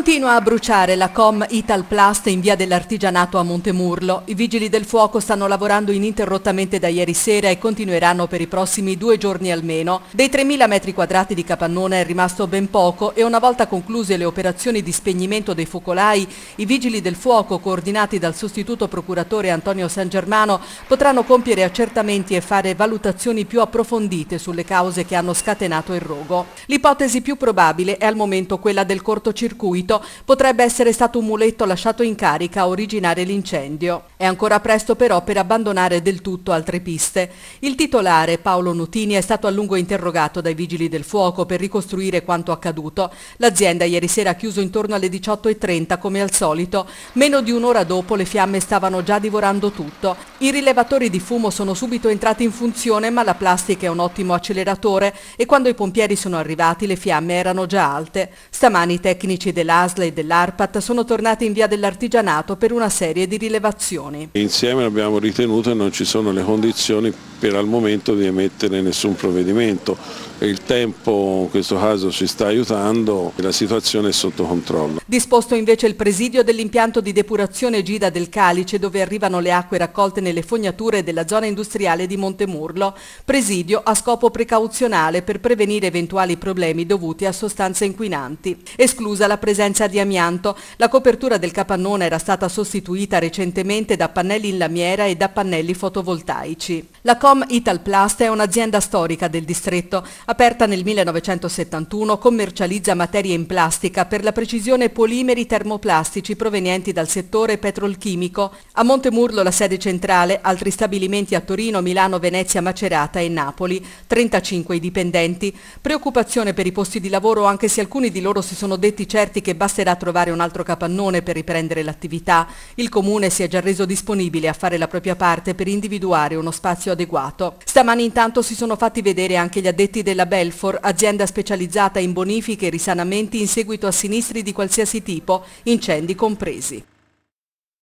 Continua a bruciare la com Italplast in via dell'artigianato a Montemurlo. I vigili del fuoco stanno lavorando ininterrottamente da ieri sera e continueranno per i prossimi due giorni almeno. Dei 3.000 metri quadrati di capannone è rimasto ben poco e una volta concluse le operazioni di spegnimento dei focolai, i vigili del fuoco, coordinati dal sostituto procuratore Antonio San Germano, potranno compiere accertamenti e fare valutazioni più approfondite sulle cause che hanno scatenato il rogo. L'ipotesi più probabile è al momento quella del cortocircuito sentito, potrebbe essere stato un muletto lasciato in carica a originare l'incendio. È ancora presto però per abbandonare del tutto altre piste. Il titolare, Paolo Nutini, è stato a lungo interrogato dai vigili del fuoco per ricostruire quanto accaduto. L'azienda ieri sera ha chiuso intorno alle 18.30 come al solito. Meno di un'ora dopo le fiamme stavano già divorando tutto. I rilevatori di fumo sono subito entrati in funzione ma la plastica è un ottimo acceleratore e quando i pompieri sono arrivati le fiamme erano già alte. Stamani i tecnici dell'area dell'ASL e dell'ARPAT sono tornate in via dell'artigianato per una serie di rilevazioni. Insieme abbiamo ritenuto che non ci sono le condizioni per al momento di emettere nessun provvedimento. Il tempo in questo caso ci sta aiutando e la situazione è sotto controllo. Disposto invece il presidio dell'impianto di depurazione Gida del Calice dove arrivano le acque raccolte nelle fognature della zona industriale di Montemurlo, presidio a scopo precauzionale per prevenire eventuali problemi dovuti a sostanze inquinanti. Esclusa la presenza di amianto, la copertura del capannone era stata sostituita recentemente da pannelli in lamiera e da pannelli fotovoltaici. La Telecom Italplast è un'azienda storica del distretto. Aperta nel 1971, commercializza materie in plastica, per la precisione polimeri termoplastici provenienti dal settore petrolchimico. A Montemurlo la sede centrale, altri stabilimenti a Torino, Milano, Venezia, Macerata e Napoli. 35 i dipendenti. Preoccupazione per i posti di lavoro anche se alcuni di loro si sono detti certi che basterà trovare un altro capannone per riprendere l'attività. Il comune si è già reso disponibile a fare la propria parte per individuare uno spazio adeguato adeguato. Stamani intanto si sono fatti vedere anche gli addetti della Belfor, azienda specializzata in bonifiche e risanamenti in seguito a sinistri di qualsiasi tipo, incendi compresi.